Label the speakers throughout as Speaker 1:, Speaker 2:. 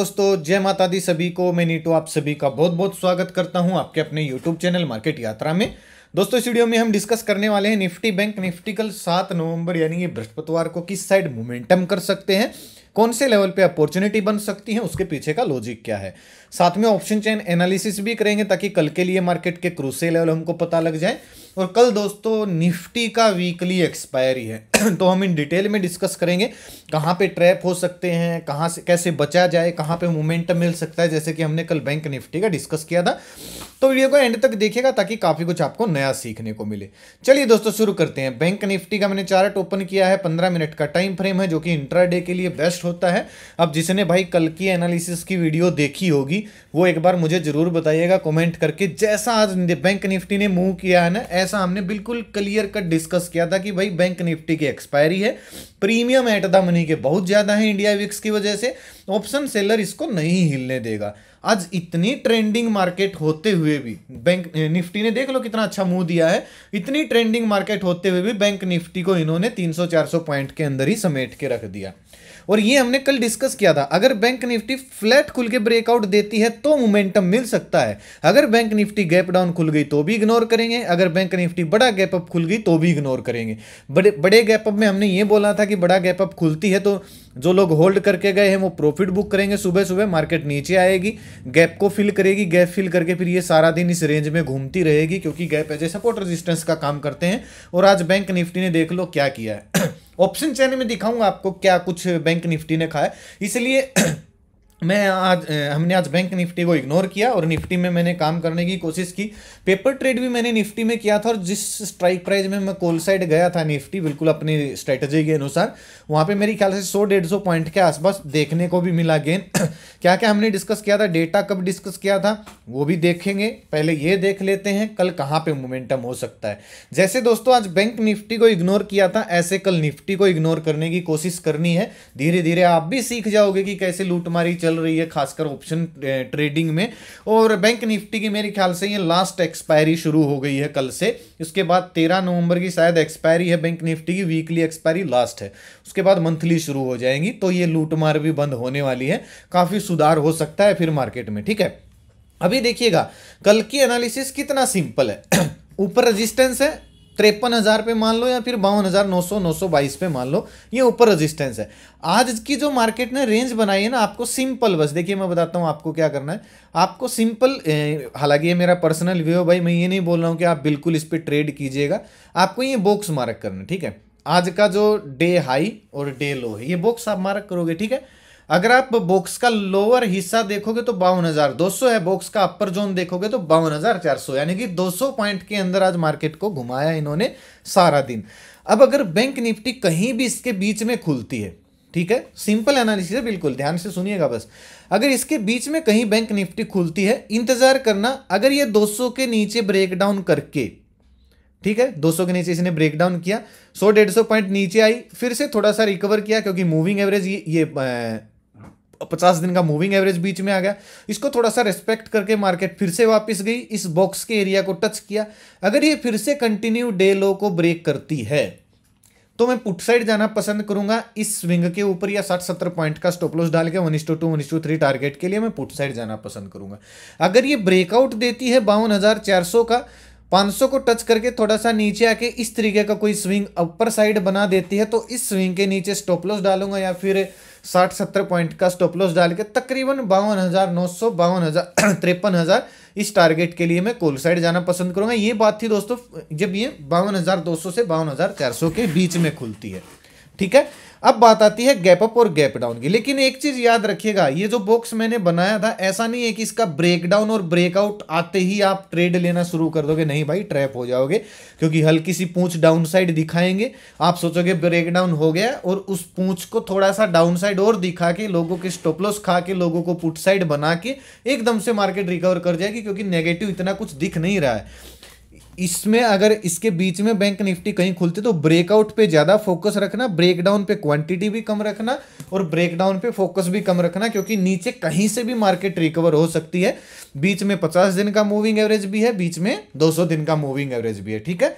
Speaker 1: दोस्तों जय माता दी सभी को मैं नीटू आप सभी का बहुत बहुत स्वागत करता हूं आपके अपने यूट्यूब चैनल मार्केट यात्रा में दोस्तों इस वीडियो में हम डिस्कस करने वाले हैं निफ्टी बैंक निफ्टी कल सात नवंबर यानी ये बृहस्पतिवार को किस साइड मोमेंटम कर सकते हैं कौन से लेवल पे अपॉर्चुनिटी बन सकती है उसके पीछे का लॉजिक क्या है साथ में ऑप्शन चेन एनालिसिस भी करेंगे ताकि कल के लिए मार्केट के क्रूसे लेवल हमको पता लग जाए और कल दोस्तों निफ्टी का वीकली एक्सपायरी है तो हम इन डिटेल में डिस्कस करेंगे कहाँ पे ट्रैप हो सकते हैं कहाँ से कैसे बचा जाए कहाँ पे मोमेंटम मिल सकता है जैसे कि हमने कल बैंक निफ्टी का डिस्कस किया था तो वीडियो को एंड तक देखेगा ताकि काफ़ी कुछ आपको नया सीखने को मिले चलिए दोस्तों शुरू करते हैं बैंक निफ्टी का मैंने चार्ट ओपन किया है पंद्रह मिनट का टाइम फ्रेम है जो कि इंट्रा के लिए बेस्ट होता है अब जिसने भाई कल की एनालिसिस की वीडियो देखी होगी वो एक बार मुझे ज़रूर बताइएगा कमेंट करके जैसा आज बैंक निफ्टी ने मूव किया है ना ऐसा हमने बिल्कुल क्लियर कट डिस्कस किया था कि भाई बैंक निफ्टी की एक्सपायरी है प्रीमियम एट द मनी के बहुत ज़्यादा है इंडिया विक्स की वजह से ऑप्शन सेलर इसको नहीं हिलने देगा आज इतनी ट्रेंडिंग मार्केट होते हुए भी बैंक निफ्टी ने देख लो कितना अच्छा मुंह दिया है इतनी ट्रेंडिंग मार्केट होते हुए भी बैंक निफ्टी को इन्होंने 300-400 पॉइंट के अंदर ही समेट के रख दिया और ये हमने कल डिस्कस किया था अगर बैंक निफ्टी फ्लैट खुल के ब्रेकआउट देती है तो मोमेंटम मिल सकता है अगर बैंक निफ्टी गैप डाउन खुल गई तो भी इग्नोर करेंगे अगर बैंक निफ्टी बड़ा गैप अप खुल गई तो भी इग्नोर करेंगे बड़े बड़े गैप अप में हमने ये बोला था कि बड़ा गैप अप खुलती है तो जो लोग होल्ड करके गए हैं वो प्रॉफिट बुक करेंगे सुबह सुबह मार्केट नीचे आएगी गैप को फिल करेगी गैप फिल करके फिर ये सारा दिन इस रेंज में घूमती रहेगी क्योंकि gap as a support resistance का काम करते हैं और आज बैंक निफ्टी ने देख लो क्या किया है ऑप्शन चैनल में दिखाऊंगा आपको क्या कुछ बैंक निफ्टी ने खाया इसलिए मैं आज हमने आज बैंक निफ्टी को इग्नोर किया और निफ्टी में मैंने काम करने की कोशिश की पेपर ट्रेड भी मैंने निफ्टी में किया था और जिस स्ट्राइक प्राइस में मैं कोल साइड गया था निफ्टी बिल्कुल अपनी स्ट्रेटजी के अनुसार वहाँ पे मेरे ख्याल से सौ डेढ़ सौ पॉइंट के आसपास देखने को भी मिला गेन क्या क्या हमने डिस्कस किया था डेटा कब डिस्कस किया था वो भी देखेंगे पहले ये देख लेते हैं कल कहाँ पर मोमेंटम हो सकता है जैसे दोस्तों आज बैंक निफ्टी को इग्नोर किया था ऐसे कल निफ्टी को इग्नोर करने की कोशिश करनी है धीरे धीरे आप भी सीख जाओगे कि कैसे लूट मारी चल रही है खासकर ऑप्शन ट्रेडिंग में और बैंक निफ्टी की मेरे ख्याल से ये लास्ट एक्सपायरी शुरू हो गई है कल से इसके बाद तेरह नवंबर की शायद एक्सपायरी है बैंक निफ्टी की वीकली एक्सपायरी लास्ट है उसके बाद मंथली शुरू हो जाएंगी तो ये लूटमार भी बंद होने वाली है काफ़ी सुधार हो सकता है फिर मार्केट में ठीक है अभी देखिएगा कल की एनालिसिस कितना सिंपल है ऊपर रेजिस्टेंस है तिरपन हज़ार पे मान लो या फिर बावन हज़ार नौ सौ नौ सौ बाईस पे मान लो ये ऊपर रेजिस्टेंस है आज की जो मार्केट ने रेंज बनाई है ना आपको सिंपल बस देखिए मैं बताता हूँ आपको क्या करना है आपको सिंपल हालांकि ये मेरा पर्सनल व्यू है भाई मैं ये नहीं बोल रहा हूँ कि आप बिल्कुल इस पर ट्रेड कीजिएगा आपको ये बॉक्स मार्क करना ठीक है आज का जो डे हाई और डे लो है ये बॉक्स आप मार्क करोगे ठीक है अगर आप बॉक्स का लोअर हिस्सा देखोगे तो बावन हजार दो सौ है बॉक्स का अपर जोन देखोगे तो बावन हजार चार सौ यानी कि दो सौ पॉइंट के अंदर आज मार्केट को घुमाया इन्होंने सारा दिन अब अगर बैंक निफ्टी कहीं भी इसके बीच में खुलती है ठीक है सिंपल एनालिसिस है बिल्कुल ध्यान से सुनिएगा बस अगर इसके बीच में कहीं बैंक निफ्टी खुलती है इंतजार करना अगर ये 200 के नीचे ब्रेक डाउन करके ठीक है 200 के नीचे इसने ब्रेक डाउन किया 100 150 पॉइंट नीचे आई फिर से थोड़ा सा रिकवर किया क्योंकि मूविंग एवरेज ये, ये पचास दिन का मूविंग एवरेज बीच में आ गया इसको थोड़ा सा रेस्पेक्ट करके मार्केट फिर से वापस गई इस बॉक्स के एरिया को टच किया अगर ये फिर से कंटिन्यू डे लो को ब्रेक करती है तो मैं पुट साइड जाना पसंद करूंगा इस स्विंग के ऊपर या साठ सत्तर पॉइंट का स्टॉप लॉस डाल के one is to two one is to three target के लिए मैं पुट साइड जाना पसंद करूंगा अगर ये ब्रेकआउट देती है बावन हज़ार चार सौ का 500 को टच करके थोड़ा सा नीचे आके इस तरीके का कोई स्विंग अपर साइड बना देती है तो इस स्विंग के नीचे स्टॉप लॉस डालूंगा या फिर साठ सत्तर पॉइंट का स्टॉप लॉस डाल के तकरीबन बावन हज़ार नौ सौ बावन हज़ार तिरपन हज़ार इस टारगेट के लिए मैं कोल साइड जाना पसंद करूंगा ये बात थी दोस्तों जब ये बावन हज़ार दो सौ से बावन हज़ार चार सौ के बीच में खुलती है ठीक है अब बात आती है गैप अप और गैप डाउन की लेकिन एक चीज याद रखिएगा ये जो बॉक्स मैंने बनाया था ऐसा नहीं है कि इसका ब्रेकडाउन और ब्रेकआउट आते ही आप ट्रेड लेना शुरू कर दोगे नहीं भाई ट्रैप हो जाओगे क्योंकि हल्की सी पूछ डाउन साइड दिखाएंगे आप सोचोगे ब्रेकडाउन हो गया और उस पूंछ को थोड़ा सा डाउन साइड और दिखा के लोगों के स्टोपलोस खा के लोगों को पुट साइड बना के एकदम से मार्केट रिकवर कर जाएगी क्योंकि नेगेटिव इतना कुछ दिख नहीं रहा है इसमें अगर इसके बीच में बैंक निफ्टी कहीं खुलती तो ब्रेकआउट पे ज़्यादा फोकस रखना ब्रेकडाउन पे क्वांटिटी भी कम रखना और ब्रेकडाउन पे फोकस भी कम रखना क्योंकि नीचे कहीं से भी मार्केट रिकवर हो सकती है बीच में पचास दिन का मूविंग एवरेज भी है बीच में दो सौ दिन का मूविंग एवरेज भी है ठीक है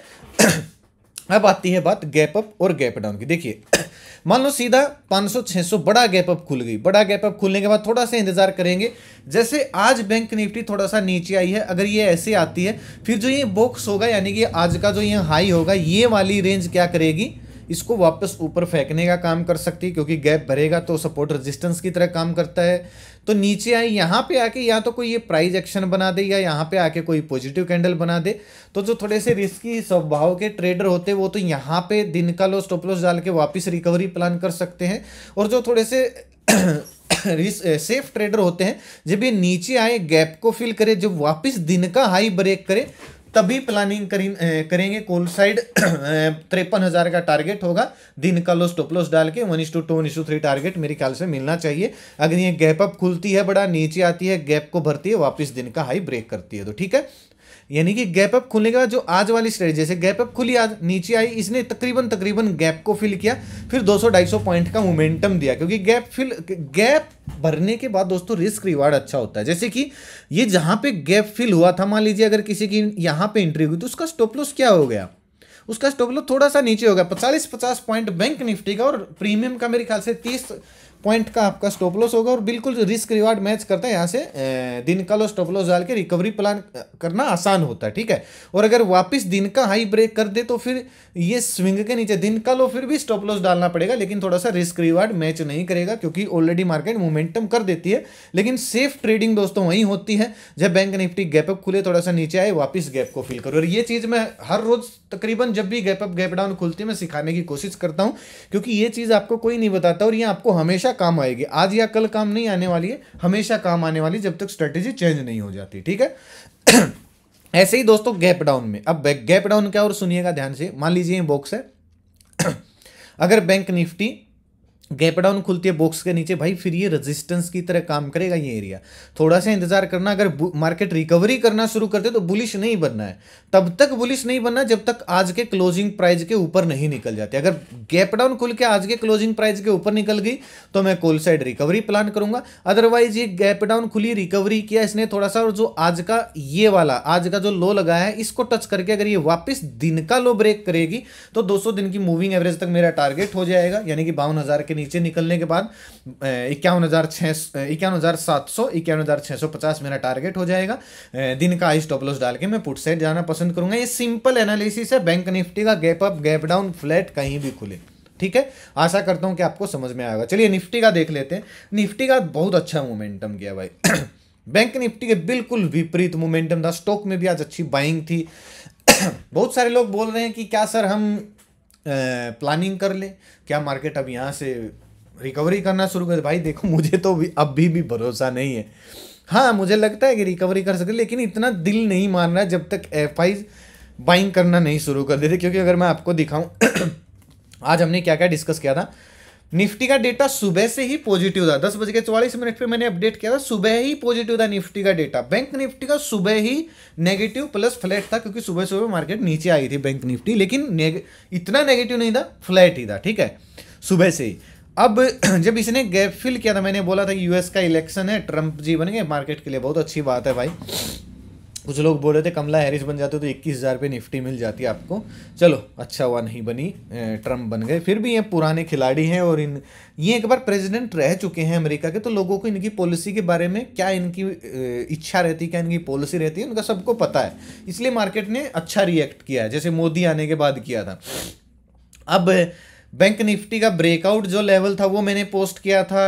Speaker 1: अब आती है बात गैप अप और गैप डाउन की देखिए मान लो सीधा 500 600 बड़ा गैप अप खुल गई बड़ा गैप अप खुलने के बाद थोड़ा सा इंतजार करेंगे जैसे आज बैंक निफ्टी थोड़ा सा नीचे आई है अगर ये ऐसे आती है फिर जो ये बॉक्स होगा यानी कि आज का जो ये हाई होगा ये वाली रेंज क्या करेगी इसको वापस ऊपर फेंकने का काम कर सकती है क्योंकि गैप भरेगा तो सपोर्ट रेजिस्टेंस की तरह काम करता है तो नीचे आई यहाँ पे आके या तो कोई ये प्राइज एक्शन बना दे या यहाँ पे आके कोई पॉजिटिव कैंडल बना दे तो जो थोड़े से रिस्की स्वभाव के ट्रेडर होते वो तो यहाँ पे दिन का लो स्टॉप लॉस डाल के वापस रिकवरी प्लान कर सकते हैं और जो थोड़े से सेफ ट्रेडर होते हैं जब ये नीचे आए गैप को फिल करे जब वापस दिन का हाई ब्रेक करे तभी प्लानिंग करें, करेंगे कोल साइड तिरपन हज़ार का टारगेट होगा दिन का लो स्टॉप लॉस डाल के one is to two one to three target मेरे ख्याल से मिलना चाहिए अगर ये गैप अप खुलती है बड़ा नीचे आती है गैप को भरती है वापस दिन का हाई ब्रेक करती है तो ठीक है यानी कि गैप अप खुलेगा जो आज वाली स्ट्रेट जैसे गैप अप खुली आज नीचे आई इसने तकरीबन तकरीबन गैप को फिल किया फिर 200-250 पॉइंट का मोमेंटम दिया क्योंकि गैप फिल गैप भरने के बाद दोस्तों रिस्क रिवार्ड अच्छा होता है जैसे कि ये जहां पे गैप फिल हुआ था मान लीजिए अगर किसी की यहाँ पे एंट्री हुई तो उसका स्टोपलोस क्या हो गया उसका स्टोपलोस थोड़ा सा नीचे हो गया पचालीस पचास पॉइंट बैंक निफ्टी का और प्रीमियम का मेरे ख्याल से तीस पॉइंट का आपका स्टॉप लॉस होगा और बिल्कुल रिस्क रिवार्ड मैच करता है यहाँ से दिन का लो स्टॉप लॉस डाल के रिकवरी प्लान करना आसान होता है ठीक है और अगर वापस दिन का हाई ब्रेक कर दे तो फिर ये स्विंग के नीचे दिन का लो फिर भी स्टॉप लॉस डालना पड़ेगा लेकिन थोड़ा सा रिस्क रिवार्ड मैच नहीं करेगा क्योंकि ऑलरेडी मार्केट मोमेंटम कर देती है लेकिन सेफ ट्रेडिंग दोस्तों वहीं होती है जब बैंक निफ्टी गैपअप खुले थोड़ा सा नीचे आए वापिस गैप को फिल करो और ये चीज़ मैं हर रोज़ तकरीबन जब भी गैपअप गैप डाउन खुलती है मैं सिखाने की कोशिश करता हूँ क्योंकि ये चीज़ आपको कोई नहीं बताता और ये आपको हमेशा हमेशा काम आएगी आज या कल काम नहीं आने वाली है हमेशा काम आने वाली जब तक स्ट्रेटेजी चेंज नहीं हो जाती ठीक है ऐसे ही दोस्तों गैप डाउन में अब गैप डाउन क्या और सुनिएगा ध्यान से मान लीजिए बॉक्स है अगर बैंक निफ्टी गैप डाउन खुलती है बॉक्स के नीचे भाई फिर ये रेजिस्टेंस की तरह काम करेगा ये एरिया थोड़ा सा इंतजार करना अगर मार्केट रिकवरी करना शुरू करते तो बुलिश नहीं बनना है तब तक बुलिश नहीं बनना जब तक आज के क्लोजिंग प्राइस के ऊपर नहीं निकल जाते अगर गैप डाउन खुल के आज के क्लोजिंग प्राइस के ऊपर निकल गई तो मैं कोल साइड रिकवरी प्लान करूंगा अदरवाइज ये गैप डाउन खुली रिकवरी किया इसने थोड़ा सा और जो आज का ये वाला आज का जो लो लगाया है इसको टच करके अगर ये वापिस दिन का लो ब्रेक करेगी तो दो दिन की मूविंग एवरेज तक मेरा टारगेट हो जाएगा यानी कि बावन के नीचे निकलने के बाद इक्यावन हज़ार छः इक्यावन हज़ार सात सौ इक्यावन हज़ार छः सौ पचास मेरा टारगेट हो जाएगा दिन का आई स्टॉप डाल के मैं पुट साइड जाना पसंद करूंगा ये सिंपल एनालिसिस है बैंक निफ्टी का gap up gap down flat कहीं भी खुले ठीक है आशा करता हूँ कि आपको समझ में आएगा चलिए निफ्टी का देख लेते हैं निफ्टी का बहुत अच्छा मोमेंटम किया भाई बैंक निफ्टी के बिल्कुल विपरीत मोमेंटम था स्टॉक में भी आज अच्छी बाइंग थी बहुत सारे लोग बोल रहे हैं कि क्या सर हम प्लानिंग कर ले क्या मार्केट अब यहाँ से रिकवरी करना शुरू कर भाई देखो मुझे तो अब भी, भी भरोसा नहीं है हाँ मुझे लगता है कि रिकवरी कर सके लेकिन इतना दिल नहीं मान रहा जब तक एफ बाइंग करना नहीं शुरू कर देते क्योंकि अगर मैं आपको दिखाऊँ आज हमने क्या क्या डिस्कस किया था निफ्टी का डेटा सुबह से ही पॉजिटिव था दस बज के चौवालीस मिनट पर मैंने अपडेट किया था सुबह ही पॉजिटिव था निफ्टी का डेटा बैंक निफ्टी का सुबह ही नेगेटिव प्लस फ्लैट था क्योंकि सुबह सुबह मार्केट नीचे आई थी बैंक निफ्टी लेकिन नेग, इतना नेगेटिव नहीं था फ्लैट ही था ठीक है सुबह से ही अब जब इसने गैप फिल किया था मैंने बोला था यूएस का इलेक्शन है ट्रंप जी बन गए मार्केट के लिए बहुत अच्छी बात है भाई कुछ लोग बोल रहे थे कमला हैरिस बन जाते तो इक्कीस हज़ार रुपये निफ्टी मिल जाती आपको चलो अच्छा हुआ नहीं बनी ट्रम्प बन गए फिर भी ये पुराने खिलाड़ी हैं और इन ये एक बार प्रेसिडेंट रह चुके हैं अमेरिका के तो लोगों को इनकी पॉलिसी के बारे में क्या इनकी इच्छा रहती है क्या इनकी पॉलिसी रहती है उनका सबको पता है इसलिए मार्केट ने अच्छा रिएक्ट किया है जैसे मोदी आने के बाद किया था अब बैंक निफ्टी का ब्रेकआउट जो लेवल था वो मैंने पोस्ट किया था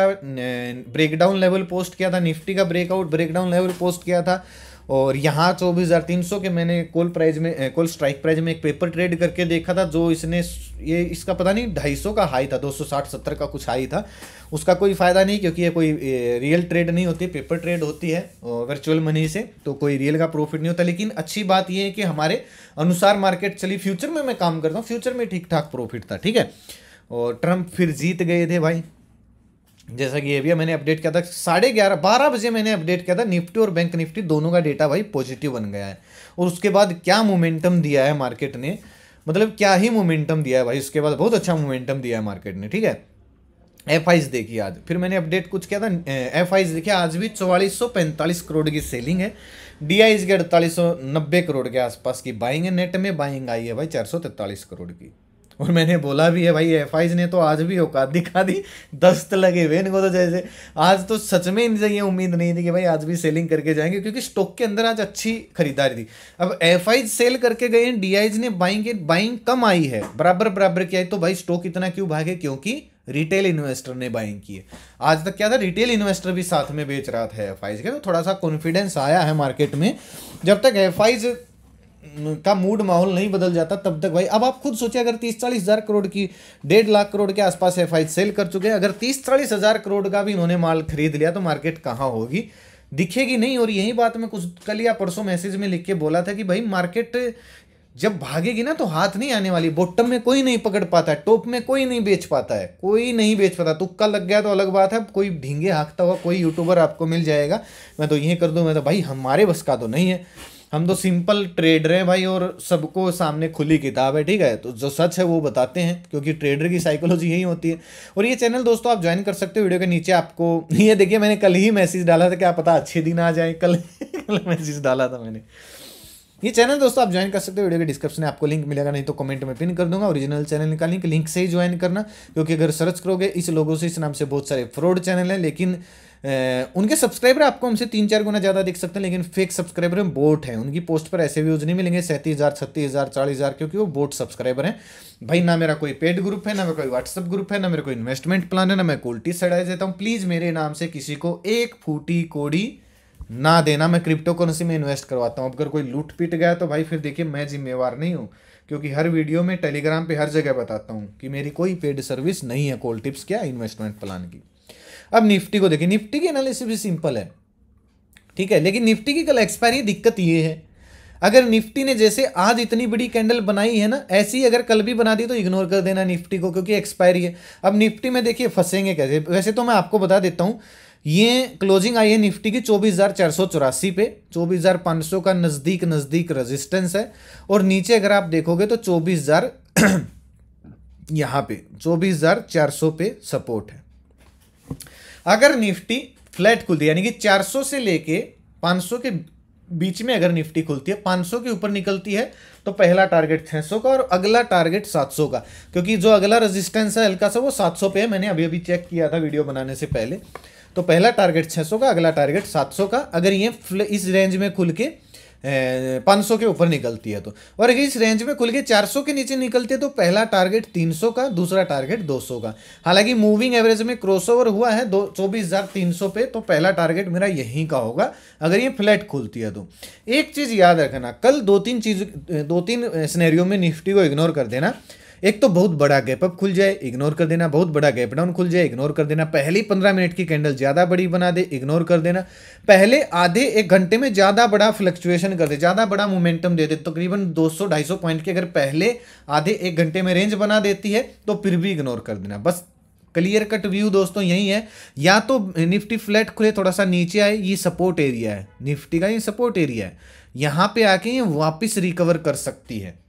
Speaker 1: ब्रेकडाउन लेवल पोस्ट किया था निफ्टी का ब्रेकआउट ब्रेकडाउन लेवल पोस्ट किया था और यहाँ चौबीस हज़ार तीन सौ के मैंने कोल प्राइज में कोल स्ट्राइक प्राइज में एक पेपर ट्रेड करके देखा था जो इसने ये इसका पता नहीं ढाई सौ का हाई था दो सौ साठ सत्तर का कुछ हाई था उसका कोई फ़ायदा नहीं क्योंकि ये कोई रियल ट्रेड नहीं होती पेपर ट्रेड होती है वर्चुअल मनी से तो कोई रियल का प्रॉफिट नहीं होता लेकिन अच्छी बात यह है कि हमारे अनुसार मार्केट चली फ्यूचर में मैं काम करता हूँ फ्यूचर में ठीक ठाक प्रॉफिट था ठीक है और ट्रंप फिर जीत गए थे भाई जैसा कि ये भी मैंने अपडेट किया था साढ़े ग्यारह बारह बजे मैंने अपडेट किया था निफ्टी और बैंक निफ्टी दोनों का डेटा भाई पॉजिटिव बन गया है और उसके बाद क्या मोमेंटम दिया है मार्केट ने मतलब क्या ही मोमेंटम दिया है भाई उसके बाद बहुत अच्छा मोमेंटम दिया है मार्केट ने ठीक है एफ आईज देखी आज फिर मैंने अपडेट कुछ किया था एफ आईज देखिए आज भी चौवालीस सौ पैंतालीस करोड़ की सेलिंग है डी आईज के अड़तालीस सौ नब्बे करोड़ के आसपास की बाइंग है नेट में बाइंग आई है भाई चार सौ करोड़ की और मैंने बोला भी है भाई एफ ने तो आज भी औकात दिखा दी दस्त लगे हुए इनको तो जैसे आज तो सच में इनसे ये उम्मीद नहीं थी कि भाई आज भी सेलिंग करके जाएंगे क्योंकि स्टॉक के अंदर आज अच्छी खरीदारी थी अब एफ सेल करके गए हैं डी ने बाइंग बाइंग कम आई है बराबर बराबर की आई तो भाई स्टॉक इतना क्यों भागे क्योंकि रिटेल इन्वेस्टर ने बाइंग की है आज तक क्या था रिटेल इन्वेस्टर भी साथ में बेच रहा था एफ के तो थोड़ा सा कॉन्फिडेंस आया है मार्केट में जब तक एफ का मूड माहौल नहीं बदल जाता तब तक भाई अब आप खुद सोचिए अगर तीस चालीस हज़ार करोड़ की डेढ़ लाख करोड़ के आसपास एफ सेल कर चुके हैं अगर तीस चालीस हज़ार करोड़ का भी इन्होंने माल खरीद लिया तो मार्केट कहाँ होगी दिखेगी नहीं और यही बात मैं कुछ कल या परसों मैसेज में लिख के बोला था कि भाई मार्केट जब भागेगी ना तो हाथ नहीं आने वाली बॉटम में कोई नहीं पकड़ पाता है टॉप में कोई नहीं बेच पाता है कोई नहीं बेच पाता तुक्का लग गया तो अलग बात है कोई ढींगे हाँकता हुआ कोई यूट्यूबर आपको मिल जाएगा मैं तो यही कर दूँ मैं तो भाई हमारे बस का तो नहीं है हम तो सिंपल ट्रेडर हैं भाई और सबको सामने खुली किताब है ठीक है तो जो सच है वो बताते हैं क्योंकि ट्रेडर की साइकोलॉजी यही होती है और ये चैनल दोस्तों आप ज्वाइन कर सकते हो वीडियो के नीचे आपको ये देखिए मैंने कल ही मैसेज डाला था क्या पता अच्छे दिन आ जाए कल कल मैसेज डाला था मैंने ये चैनल दोस्तों आप ज्वाइन कर सकते हो वीडियो के डिस्क्रिप्शन में आपको लिंक मिलेगा नहीं तो कमेंट में पिन कर दूंगा ओरिजिनल चैनल का लिंक लिंक से ही ज्वाइन करना क्योंकि अगर सर्च करोगे इस लोगों से इस नाम से बहुत सारे फ्रॉड चैनल हैं लेकिन उनके सब्सक्राइबर आपको हमसे तीन चार गुना ज़्यादा देख सकते हैं लेकिन फेक सब्सक्राइबर हम बोट हैं उनकी पोस्ट पर ऐसे व्यूज़ नहीं मिलेंगे सैंतीस हज़ार छत्तीस हज़ार चालीस हज़ार क्योंकि वो बोट सब्सक्राइबर हैं भाई ना मेरा कोई पेड ग्रुप है ना मेरा कोई व्हाट्सअप ग्रुप है ना मेरा कोई इन्वेस्टमेंट प्लान है ना मैं कोल्टी सड़ाई देता हूँ प्लीज़ मेरे नाम से किसी को एक फूटी कोड़ी ना देना मैं क्रिप्टो करेंसी में इन्वेस्ट करवाता हूँ अगर कोई लूट पीट गया तो भाई फिर देखिए मैं जिम्मेवार नहीं हूँ क्योंकि हर वीडियो में टेलीग्राम पे हर जगह बताता हूँ कि मेरी कोई पेड सर्विस नहीं है कोल टिप्स क्या इन्वेस्टमेंट प्लान की अब निफ्टी को देखिए निफ्टी की एनालिसिस भी सिंपल है ठीक है लेकिन निफ्टी की कल एक्सपायरी दिक्कत ये है अगर निफ्टी ने जैसे आज इतनी बड़ी कैंडल बनाई है ना ऐसी अगर कल भी बना दी तो इग्नोर कर देना निफ्टी को क्योंकि एक्सपायरी है अब निफ्टी में देखिए फंसेंगे कैसे वैसे तो मैं आपको बता देता हूँ ये क्लोजिंग आई है निफ्टी की चौबीस हज़ार चार सौ चौरासी पे चौबीस हज़ार सौ का नज़दीक नज़दीक रजिस्टेंस है और नीचे अगर आप देखोगे तो चौबीस हज़ार यहाँ पे चौबीस हज़ार चार सौ पे सपोर्ट है अगर निफ्टी फ्लैट खुलती है यानी कि 400 से लेके 500 के बीच में अगर निफ्टी खुलती है 500 के ऊपर निकलती है तो पहला टारगेट 600 का और अगला टारगेट 700 का क्योंकि जो अगला रेजिस्टेंस है हल्का सा वो 700 पे है मैंने अभी अभी चेक किया था वीडियो बनाने से पहले तो पहला टारगेट 600 का अगला टारगेट 700 का अगर ये इस रेंज में खुल के पाँच सौ के ऊपर निकलती है तो और इस रेंज में खुल के चार सौ के नीचे निकलती है तो पहला टारगेट तीन सौ का दूसरा टारगेट दो सौ का हालांकि मूविंग एवरेज में क्रॉसओवर हुआ है दो चौबीस हजार तीन सौ पे तो पहला टारगेट मेरा यहीं का होगा अगर ये फ्लैट खुलती है तो एक चीज़ याद रखना कल दो तीन चीज दो तीन स्नेरियो में निफ्टी को इग्नोर कर देना एक तो बहुत बड़ा गैप अप खुल जाए इग्नोर कर देना बहुत बड़ा गैप डाउन खुल जाए इग्नोर कर देना पहली पंद्रह मिनट की कैंडल ज़्यादा बड़ी बना दे इग्नोर कर देना पहले आधे एक घंटे में ज़्यादा बड़ा फ्लक्चुएशन कर दे ज़्यादा बड़ा मोमेंटम दे दे तकरीबन दो सौ ढाई सौ पॉइंट की अगर पहले आधे एक घंटे में रेंज बना देती है तो फिर भी इग्नोर कर देना बस क्लियर कट व्यू दोस्तों यही है या तो निफ्टी फ्लैट खुले थोड़ा सा नीचे आए ये सपोर्ट एरिया है निफ्टी का ये सपोर्ट एरिया है यहाँ पे आके ये वापस रिकवर कर सकती है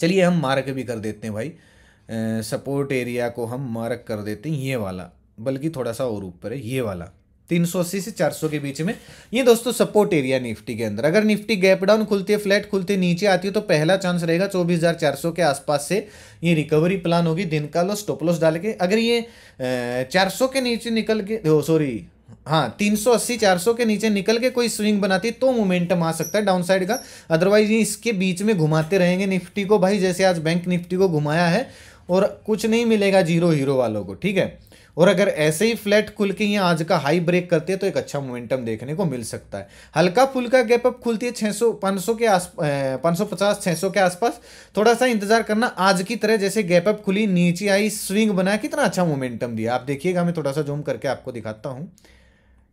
Speaker 1: चलिए हम मार्क भी कर देते हैं भाई सपोर्ट एरिया को हम मार्क कर देते हैं ये वाला बल्कि थोड़ा सा और ऊपर है ये वाला तीन सौ अस्सी से चार सौ के बीच में ये दोस्तों सपोर्ट एरिया निफ्टी के अंदर अगर निफ्टी गैप डाउन खुलती है फ्लैट खुलती है नीचे आती है तो पहला चांस रहेगा चौबीस हजार चार सौ के आसपास से ये रिकवरी प्लान होगी दिन का लॉस स्टॉप लॉस डाल के अगर ये चार सौ के नीचे निकल के सॉरी हाँ 380 400 के नीचे निकल के कोई स्विंग बनाती तो मोमेंटम आ सकता है डाउन साइड का अदरवाइज ये इसके बीच में घुमाते रहेंगे निफ्टी को भाई जैसे आज बैंक निफ्टी को घुमाया है और कुछ नहीं मिलेगा जीरो हीरो वालों को ठीक है और अगर ऐसे ही फ्लैट खुल के ये आज का हाई ब्रेक करते हैं तो एक अच्छा मोमेंटम देखने को मिल सकता है हल्का फुल्का गैप अप खुलती है 600 500 के आस 550 600 के आसपास थोड़ा सा इंतजार करना आज की तरह जैसे गैप अप खुली नीचे आई स्विंग बनाया कितना अच्छा मोमेंटम दिया आप देखिएगा मैं थोड़ा सा जूम करके आपको दिखाता हूँ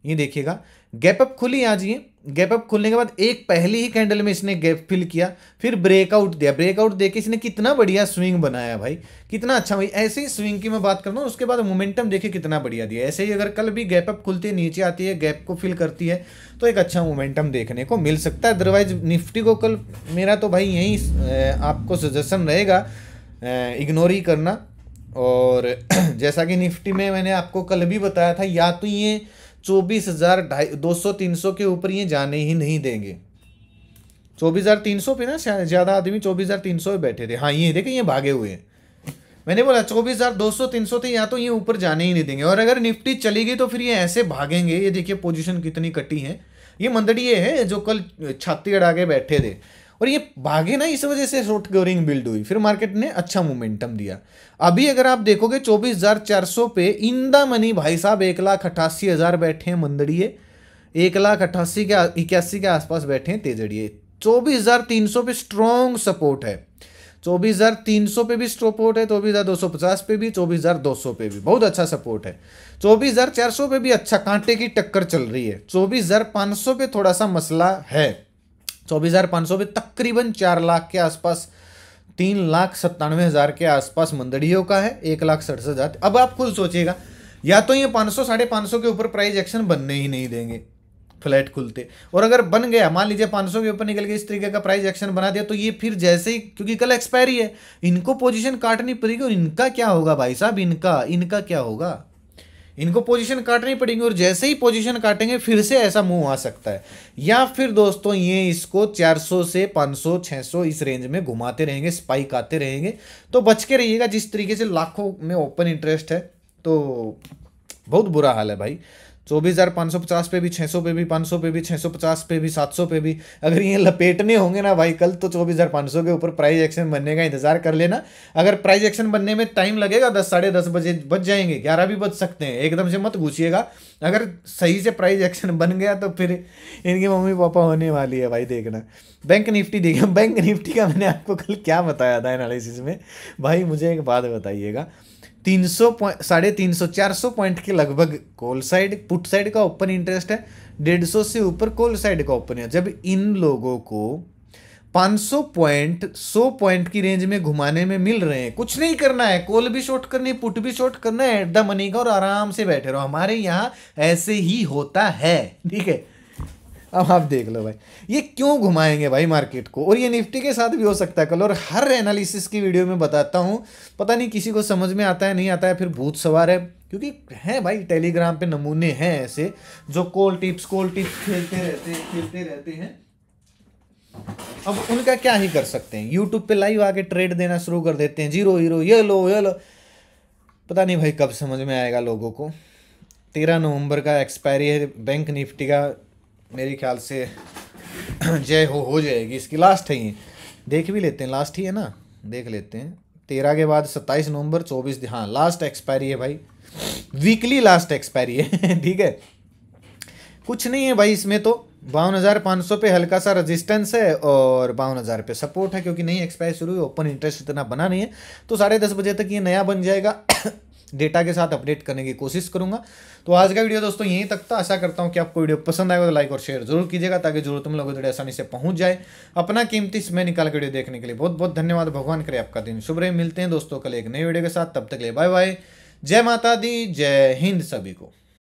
Speaker 1: ये देखिएगा गैप अप खुली आज ये गैप अप खुलने के बाद एक पहली ही कैंडल में इसने गैप फिल किया फिर ब्रेकआउट दिया ब्रेकआउट दे के इसने कितना बढ़िया स्विंग बनाया भाई कितना अच्छा भाई ऐसे ही स्विंग की मैं बात करता हूँ उसके बाद मोमेंटम देखिए कितना बढ़िया दिया ऐसे ही अगर कल भी गैप अप खुलती है नीचे आती है गैप को फिल करती है तो एक अच्छा मोमेंटम देखने को मिल सकता है अदरवाइज निफ्टी को कल मेरा तो भाई यही आपको सजेशन रहेगा इग्नोर ही करना और जैसा कि निफ्टी में मैंने आपको कल भी बताया था या तो ये चौबीस हज़ार ढाई दो सौ तीन सौ के ऊपर ये जाने ही नहीं देंगे चौबीस हज़ार तीन सौ पे ना ज़्यादा आदमी चौबीस हज़ार तीन सौ बैठे थे हाँ ये देखे ये भागे हुए हैं मैंने बोला चौबीस हज़ार दो सौ तीन सौ थे तो या तो ये ऊपर जाने ही नहीं देंगे और अगर निफ्टी चली गई तो फिर ये ऐसे भागेंगे ये देखिए पोजिशन कितनी कटी है ये मंदड़िए ये है जो कल छाती अड़ा के बैठे थे और ये भागे ना इस वजह से शॉर्ट कवरिंग बिल्ड हुई फिर मार्केट ने अच्छा मोमेंटम दिया अभी अगर आप देखोगे 24,400 पे इन द मनी भाई साहब एक लाख अट्ठासी हज़ार बैठे हैं मंदड़िए एक लाख अट्ठासी के इक्यासी के आसपास बैठे हैं तेजड़िए चौबीस हज़ार तीन सौ पे स्ट्रॉन्ग सपोर्ट है चौबीस हज़ार तीन सौ पे भी सपोर्ट है चौबीस हज़ार दो सौ पचास पे भी चौबीस हज़ार दो सौ पे भी बहुत अच्छा सपोर्ट है चौबीस हज़ार चार सौ पे भी अच्छा कांटे की टक्कर चल रही है चौबीस हज़ार पांच सौ पे थोड़ा सा मसला है चौबीस हज़ार पाँच सौ तकरीबन चार लाख के आसपास तीन लाख सत्तानवे हज़ार के आसपास मंदड़ियों का है एक लाख सड़सठ हज़ार अब आप खुद सोचिएगा या तो ये पाँच सौ साढ़े पाँच सौ के ऊपर प्राइस एक्शन बनने ही नहीं देंगे फ्लैट खुलते और अगर बन गया मान लीजिए 500 के ऊपर निकल के इस तरीके का प्राइस एक्शन बना दिया तो ये फिर जैसे ही क्योंकि कल एक्सपायरी है इनको पोजीशन काटनी पड़ेगी और इनका क्या होगा भाई साहब इनका इनका क्या होगा इनको पोजीशन काटनी पड़ेगी और जैसे ही पोजीशन काटेंगे फिर से ऐसा मूव आ सकता है या फिर दोस्तों ये इसको 400 से 500 600 इस रेंज में घुमाते रहेंगे स्पाइक आते रहेंगे तो बच के रहिएगा जिस तरीके से लाखों में ओपन इंटरेस्ट है तो बहुत बुरा हाल है भाई चौबीस हज़ार पाँच सौ पचास पे भी छः सौ पे भी पाँच सौ पे भी छः सौ पचास पे भी सात सौ पे भी अगर ये लपेटने होंगे ना भाई कल तो चौबीस हज़ार पाँच सौ के ऊपर प्राइज एक्शन बनने का इंतजार कर लेना अगर प्राइज एक्शन बनने में टाइम लगेगा दस साढ़े दस बजे बच जाएंगे ग्यारह भी बच सकते हैं एकदम से मत घुसिएगा अगर सही से प्राइज एक्शन बन गया तो फिर इनकी मम्मी पापा होने वाली है भाई देखना बैंक निफ्टी देखिए बैंक निफ्टी का मैंने आपको कल क्या बताया था एनालिसिस में भाई मुझे एक बात बताइएगा तीन सौ साढ़े तीन सौ चार सौ पॉइंट के लगभग कॉल साइड पुट साइड का ओपन इंटरेस्ट है डेढ़ सौ से ऊपर कॉल साइड का ओपन है जब इन लोगों को पाँच सौ पॉइंट सौ पॉइंट की रेंज में घुमाने में मिल रहे हैं कुछ नहीं करना है कॉल भी शॉर्ट करनी पुट भी शॉर्ट करना है एट द मनी का और आराम से बैठे रहो हमारे यहाँ ऐसे ही होता है ठीक है अब आप देख लो भाई ये क्यों घुमाएंगे भाई मार्केट को और ये निफ्टी के साथ भी हो सकता है कल और हर एनालिसिस की वीडियो में बताता हूँ पता नहीं किसी को समझ में आता है नहीं आता है फिर भूत सवार है क्योंकि हैं भाई टेलीग्राम पे नमूने हैं ऐसे जो कोल टिप्स कोल टिप्स खेलते रहते हैं खेलते रहते हैं अब उनका क्या ही कर सकते हैं यूट्यूब पे लाइव आके ट्रेड देना शुरू कर देते हैं जीरो हीरो ये लो ये लो पता नहीं भाई कब समझ में आएगा लोगों को तेरह नवंबर का एक्सपायरी है बैंक निफ्टी का मेरे ख्याल से जय हो हो जाएगी इसकी लास्ट है ये देख भी लेते हैं लास्ट ही है ना देख लेते हैं तेरह के बाद सत्ताईस नवंबर चौबीस हाँ लास्ट एक्सपायरी है भाई वीकली लास्ट एक्सपायरी है ठीक है कुछ नहीं है भाई इसमें तो बावन हज़ार पाँच सौ पे हल्का सा रेजिस्टेंस है और बावन हज़ार पे सपोर्ट है क्योंकि नहीं एक्सपायर शुरू हुई ओपन इंटरेस्ट इतना बना नहीं है तो साढ़े दस बजे तक ये नया बन जाएगा डेटा के साथ अपडेट करने की कोशिश करूंगा तो आज का वीडियो दोस्तों यहीं तक था आशा करता हूँ कि आपको वीडियो पसंद आएगा तो लाइक और शेयर जरूर कीजिएगा ताकि जरूर तुम लोगों थोड़ी आसानी से पहुंच जाए अपना कीमती समय निकाल के वीडियो देखने के लिए बहुत बहुत धन्यवाद भगवान करे आपका दिन शुभ रहे मिलते हैं दोस्तों कल एक नए वीडियो के साथ तब तक ले बाय बाय जय माता दी जय हिंद सभी को